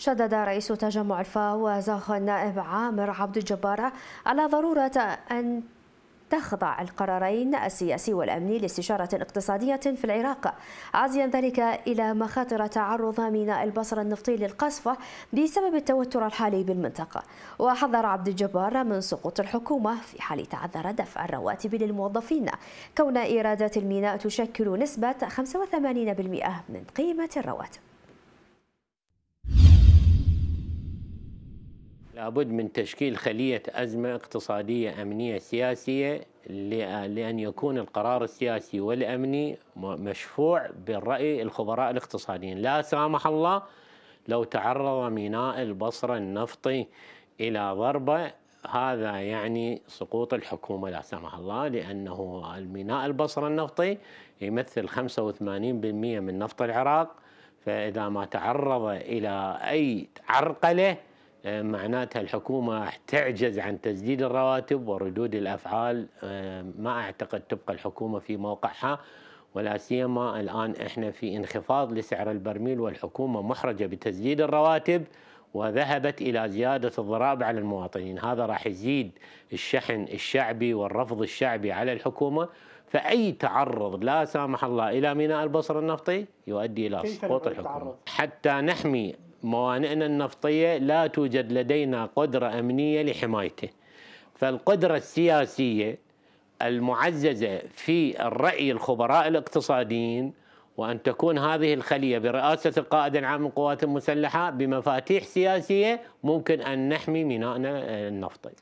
شدد رئيس تجمع الفاو وزاخ النائب عامر عبد الجبار على ضرورة أن تخضع القرارين السياسي والأمني لاستشارة اقتصادية في العراق عازيا ذلك إلى مخاطر تعرض ميناء البصرة النفطي للقصف بسبب التوتر الحالي بالمنطقة وحذر عبد الجبار من سقوط الحكومة في حال تعذر دفع الرواتب للموظفين كون إيرادات الميناء تشكل نسبة 85% من قيمة الرواتب لابد من تشكيل خلية أزمة اقتصادية أمنية سياسية لأن يكون القرار السياسي والأمني مشفوع بالرأي الخبراء الاقتصاديين لا سامح الله لو تعرض ميناء البصرة النفطي إلى ضربة هذا يعني سقوط الحكومة لا سمح الله لأنه الميناء البصرة النفطي يمثل 85% من نفط العراق فإذا ما تعرض إلى أي عرقلة آه، معناتها الحكومة تعجز عن تسديد الرواتب وردود الأفعال آه، ما أعتقد تبقى الحكومة في موقعها ولا سيما الآن إحنا في انخفاض لسعر البرميل والحكومة محرجة بتسديد الرواتب وذهبت إلى زيادة الضرائب على المواطنين هذا راح يزيد الشحن الشعبي والرفض الشعبي على الحكومة فأي تعرض لا سامح الله إلى ميناء البصر النفطي يؤدي إلى سقوط الحكومة حتى نحمي موانئنا النفطية لا توجد لدينا قدرة أمنية لحمايته فالقدرة السياسية المعززة في الرأي الخبراء الاقتصاديين وأن تكون هذه الخلية برئاسة القائد العام للقوات المسلحة بمفاتيح سياسية ممكن أن نحمي ميناءنا النفطي